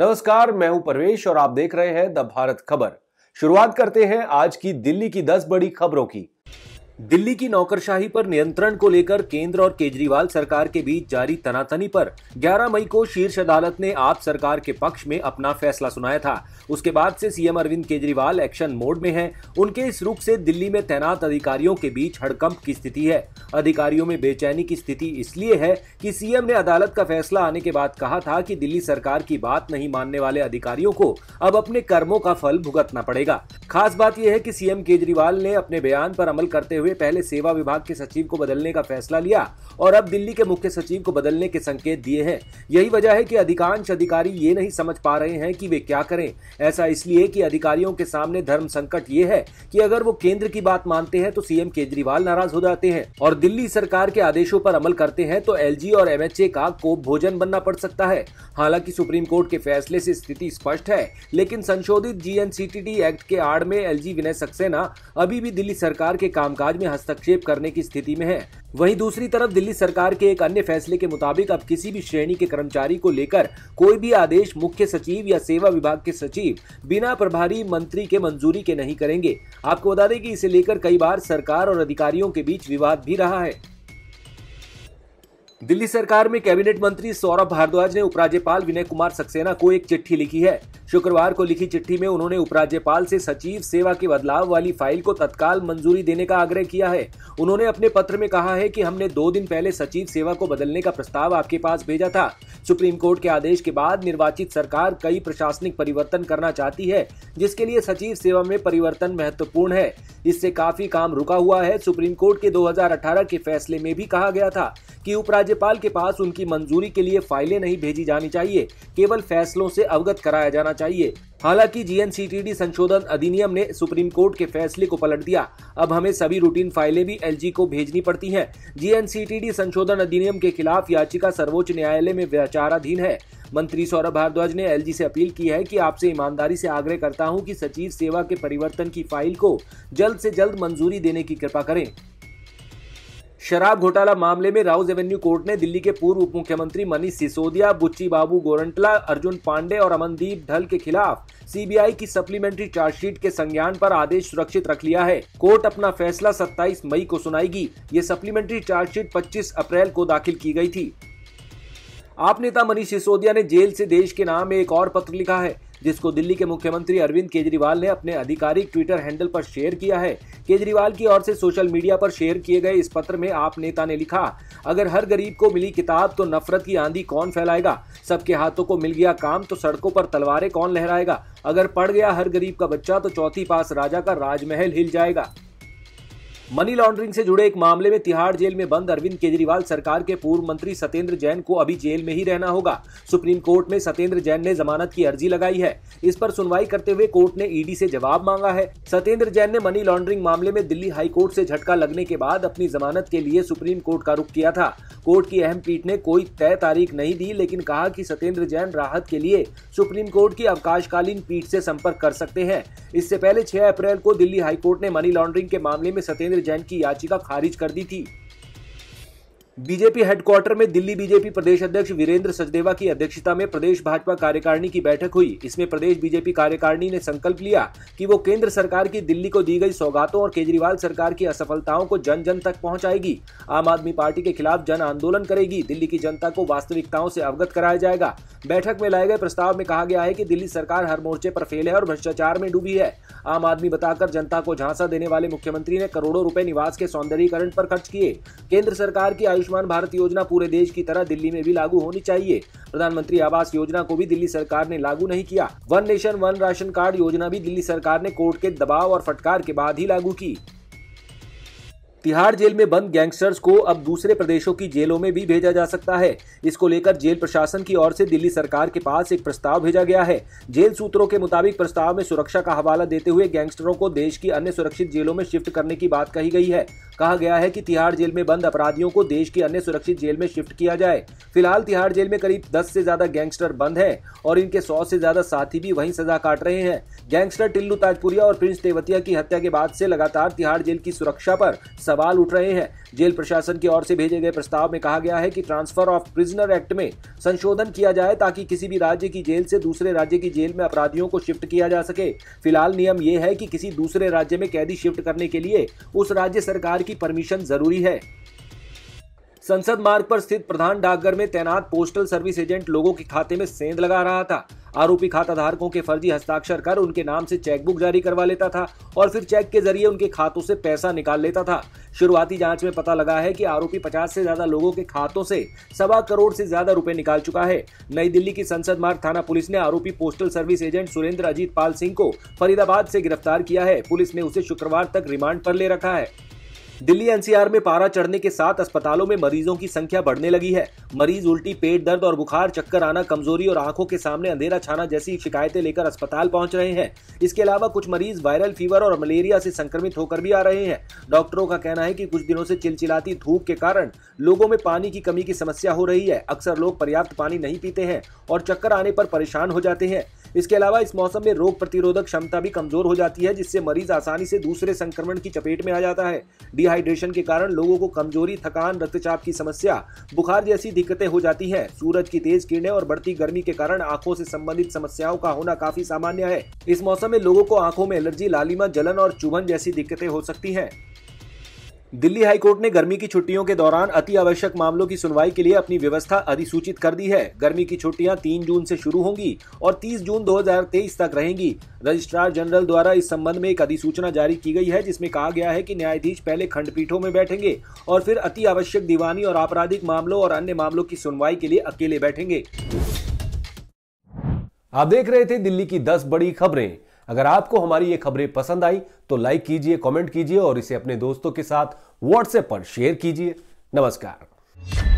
नमस्कार मैं हूं परवेश और आप देख रहे हैं द भारत खबर शुरुआत करते हैं आज की दिल्ली की 10 बड़ी खबरों की दिल्ली की नौकरशाही पर नियंत्रण को लेकर केंद्र और केजरीवाल सरकार के बीच जारी तनातनी पर 11 मई को शीर्ष अदालत ने आप सरकार के पक्ष में अपना फैसला सुनाया था उसके बाद से CM Arvind Kejriwal action mode में हैं। उनके इस रुख से दिल्ली में तैनात अधिकारियों के बीच हड़कंप की स्थिति है अधिकारियों में बेचैनी की स्थिति इसलिए है की सीएम ने अदालत का फैसला आने के बाद कहा था की दिल्ली सरकार की बात नहीं मानने वाले अधिकारियों को अब अपने कर्मों का फल भुगतना पड़ेगा खास बात यह है की सीएम केजरीवाल ने अपने बयान पर अमल करते हुए हुए पहले सेवा विभाग के सचिव को बदलने का फैसला लिया और अब दिल्ली के मुख्य सचिव को बदलने के संकेत दिए हैं यही वजह है कि अधिकांश अधिकारी ये नहीं समझ पा रहे हैं कि वे क्या करें ऐसा इसलिए कि अधिकारियों के सामने धर्म संकट ये है कि अगर वो केंद्र की बात मानते हैं तो सीएम केजरीवाल नाराज हो जाते हैं और दिल्ली सरकार के आदेशों पर अमल करते हैं तो एल और एम का कोप भोजन बनना पड़ सकता है हालांकि सुप्रीम कोर्ट के फैसले से स्थिति स्पष्ट है लेकिन संशोधित जी एक्ट के आड़ में एल विनय सक्सेना अभी भी दिल्ली सरकार के कामकाज में हस्तक्षेप करने की स्थिति में है वहीं दूसरी तरफ दिल्ली सरकार के एक अन्य फैसले के मुताबिक अब किसी भी श्रेणी के कर्मचारी को लेकर कोई भी आदेश मुख्य सचिव या सेवा विभाग के सचिव बिना प्रभारी मंत्री के मंजूरी के नहीं करेंगे आपको बता दें कि इसे लेकर कई बार सरकार और अधिकारियों के बीच विवाद भी रहा है दिल्ली सरकार में कैबिनेट मंत्री सौरभ भारद्वाज ने उपराज्यपाल विनय कुमार सक्सेना को एक चिट्ठी लिखी है शुक्रवार को लिखी चिट्ठी में उन्होंने उपराज्यपाल से सचिव सेवा के बदलाव वाली फाइल को तत्काल मंजूरी देने का आग्रह किया है उन्होंने अपने पत्र में कहा है कि हमने दो दिन पहले सचिव सेवा को बदलने का प्रस्ताव आपके पास भेजा था सुप्रीम कोर्ट के आदेश के बाद निर्वाचित सरकार कई प्रशासनिक परिवर्तन करना चाहती है जिसके लिए सचिव सेवा में परिवर्तन महत्वपूर्ण है इससे काफी काम रुका हुआ है सुप्रीम कोर्ट के 2018 के फैसले में भी कहा गया था कि उपराज्यपाल के पास उनकी मंजूरी के लिए फाइलें नहीं भेजी जानी चाहिए केवल फैसलों से अवगत कराया जाना चाहिए हालांकि जीएनसीटीडी संशोधन अधिनियम ने सुप्रीम कोर्ट के फैसले को पलट दिया अब हमें सभी रूटीन फाइलें भी एलजी को भेजनी पड़ती हैं जीएनसीटीडी संशोधन अधिनियम के खिलाफ याचिका सर्वोच्च न्यायालय में विचाराधीन है मंत्री सौरभ भारद्वाज ने एलजी से अपील की है कि आपसे ईमानदारी से आग्रह करता हूं कि सचिव सेवा के परिवर्तन की फाइल को जल्द से जल्द मंजूरी देने की कृपा करें शराब घोटाला मामले में राउज एवेन्यू कोर्ट ने दिल्ली के पूर्व उप मुख्यमंत्री मनीष सिसोदिया बुच्ची बाबू गोरंटला अर्जुन पांडे और अमनदीप ढल के खिलाफ सीबीआई की सप्लीमेंट्री चार्जशीट के संज्ञान पर आदेश सुरक्षित रख लिया है कोर्ट अपना फैसला 27 मई को सुनाएगी ये सप्लीमेंट्री चार्जशीट 25 अप्रैल को दाखिल की गई थी आप नेता मनीष सिसोदिया ने जेल से देश के नाम में एक और पत्र लिखा है जिसको दिल्ली के मुख्यमंत्री अरविंद केजरीवाल ने अपने आधिकारिक ट्विटर हैंडल पर शेयर किया है केजरीवाल की ओर से सोशल मीडिया पर शेयर किए गए इस पत्र में आप नेता ने लिखा अगर हर गरीब को मिली किताब तो नफरत की आंधी कौन फैलाएगा सबके हाथों को मिल गया काम तो सड़कों पर तलवारें कौन लहराएगा अगर पड़ गया हर गरीब का बच्चा तो चौथी पास राजा का राजमहल हिल जाएगा मनी लॉन्ड्रिंग से जुड़े एक मामले में तिहाड़ जेल में बंद अरविंद केजरीवाल सरकार के पूर्व मंत्री सत्येंद्र जैन को अभी जेल में ही रहना होगा सुप्रीम कोर्ट में सत्येंद्र जैन ने जमानत की अर्जी लगाई है इस पर सुनवाई करते हुए कोर्ट ने ईडी से जवाब मांगा है सत्येंद्र जैन ने मनी लॉन्ड्रिंग मामले में दिल्ली हाईकोर्ट से झटका लगने के बाद अपनी जमानत के लिए सुप्रीम कोर्ट का रुख किया था कोर्ट की अहम पीठ ने कोई तय तारीख नहीं दी लेकिन कहा कि सत्येंद्र जैन राहत के लिए सुप्रीम कोर्ट की अवकाशकालीन पीठ से संपर्क कर सकते हैं इससे पहले 6 अप्रैल को दिल्ली हाईकोर्ट ने मनी लॉन्ड्रिंग के मामले में सत्येंद्र जैन की याचिका खारिज कर दी थी बीजेपी हेडक्वार्टर में दिल्ली बीजेपी प्रदेश अध्यक्ष वीरेंद्र सचदेवा की अध्यक्षता में प्रदेश भाजपा कार्यकारिणी की बैठक हुई इसमें प्रदेश बीजेपी कार्यकारिणी ने संकल्प लिया कि वो केंद्र सरकार की दिल्ली को दी गई सौगातों और केजरीवाल सरकार की असफलताओं को जन जन तक पहुंचाएगी आम आदमी पार्टी के खिलाफ जन आंदोलन करेगी दिल्ली की जनता को वास्तविकताओं से अवगत कराया जाएगा बैठक में लाए गए प्रस्ताव में कहा गया है कि दिल्ली सरकार हर मोर्चे पर फेल है और भ्रष्टाचार में डूबी है आम आदमी बताकर जनता को झांसा देने वाले मुख्यमंत्री ने करोड़ों रुपए निवास के सौंदर्यीकरण पर खर्च किए केंद्र सरकार की आयुष आयुष्मान भारत योजना पूरे देश की तरह दिल्ली में भी लागू होनी चाहिए प्रधानमंत्री आवास योजना को भी दिल्ली सरकार ने लागू नहीं किया one nation one ration card योजना भी दिल्ली सरकार ने कोर्ट के दबाव और फटकार के बाद ही लागू की तिहाड़ जेल में बंद गैंगस्टर्स को अब दूसरे प्रदेशों की जेलों में भी भेजा जा सकता है इसको लेकर जेल प्रशासन की ओर से दिल्ली सरकार के पास एक प्रस्ताव भेजा गया है जेल सूत्रों के मुताबिक प्रस्ताव में सुरक्षा का हवाला देते हुए गैंगस्टरों को देश की अन्य सुरक्षित जेलों में शिफ्ट करने की बात कही गई है कहा गया है कि तिहाड़ जेल में बंद अपराधियों को देश की अन्य सुरक्षित जेल में शिफ्ट किया जाए फिलहाल तिहाड़ जेल में करीब दस से ज्यादा गैंगस्टर बंद है और इनके सौ से ज्यादा साथी भी वहीं सजा काट रहे हैं गैंगस्टर टिल्लू ताजपुरिया और प्रिंस तेवतिया की हत्या के बाद से लगातार तिहाड़ जेल की सुरक्षा पर सवाल उठ रहे हैं जेल प्रशासन की ओर से भेजे गए प्रस्ताव में कहा गया है कि ट्रांसफर ऑफ प्रिजनर एक्ट में संशोधन किया जाए ताकि किसी भी राज्य की जेल से दूसरे राज्य की जेल में अपराधियों को शिफ्ट किया जा सके फिलहाल नियम यह है कि किसी दूसरे राज्य में कैदी शिफ्ट करने के लिए उस राज्य सरकार की परमिशन जरूरी है संसद मार्ग पर स्थित प्रधान डाकघर में तैनात पोस्टल सर्विस एजेंट लोगों के खाते में सेंध लगा रहा था आरोपी खाता धारकों के फर्जी हस्ताक्षर कर उनके नाम से चेकबुक जारी करवा लेता था और फिर चेक के जरिए उनके खातों से पैसा निकाल लेता था शुरुआती जांच में पता लगा है कि आरोपी 50 से ज्यादा लोगों के खातों से सवा करोड़ से ज्यादा रुपए निकाल चुका है नई दिल्ली की संसद मार्ग थाना पुलिस ने आरोपी postal service agent Surendra Ajit Pal Singh को फरीदाबाद से गिरफ्तार किया है पुलिस ने उसे शुक्रवार तक रिमांड पर ले रखा है दिल्ली एनसीआर में पारा चढ़ने के साथ अस्पतालों में मरीजों की संख्या बढ़ने लगी है मरीज उल्टी पेट दर्द और बुखार चक्कर आना कमजोरी और आंखों के सामने अंधेरा छाना जैसी शिकायतें लेकर अस्पताल पहुंच रहे हैं इसके अलावा कुछ मरीज वायरल फीवर और मलेरिया से संक्रमित होकर भी आ रहे हैं डॉक्टरों का कहना है कि कुछ दिनों से चिलचिलाती धूप के कारण लोगों में पानी की कमी की समस्या हो रही है अक्सर लोग पर्याप्त पानी नहीं पीते हैं और चक्कर आने पर परेशान हो जाते हैं इसके अलावा इस मौसम में रोग प्रतिरोधक क्षमता भी कमजोर हो जाती है जिससे मरीज आसानी से दूसरे संक्रमण की चपेट में आ जाता है डिहाइड्रेशन के कारण लोगों को कमजोरी थकान रक्तचाप की समस्या बुखार जैसी दिक्कतें हो जाती है सूरज की तेज किरणें और बढ़ती गर्मी के कारण आंखों से संबंधित समस्याओं का होना काफी सामान्य है इस मौसम में लोगों को आंखों में एलर्जी लालिमा जलन और चुभन जैसी दिक्कतें हो सकती है दिल्ली हाईकोर्ट ने गर्मी की छुट्टियों के दौरान अति आवश्यक मामलों की सुनवाई के लिए अपनी व्यवस्था अधिसूचित कर दी है गर्मी की छुट्टियां 3 जून से शुरू होंगी और 30 जून 2023 तक रहेंगी रजिस्ट्रार जनरल द्वारा इस संबंध में एक अधिसूचना जारी की गई है जिसमें कहा गया है कि न्यायाधीश पहले खंडपीठों में बैठेंगे और फिर अति आवश्यक दीवानी और आपराधिक मामलों और अन्य मामलों की सुनवाई के लिए अकेले बैठेंगे आप देख रहे थे दिल्ली की दस बड़ी खबरें अगर आपको हमारी ये खबरें पसंद आई तो लाइक कीजिए कमेंट कीजिए और इसे अपने दोस्तों के साथ व्हाट्सएप पर शेयर कीजिए नमस्कार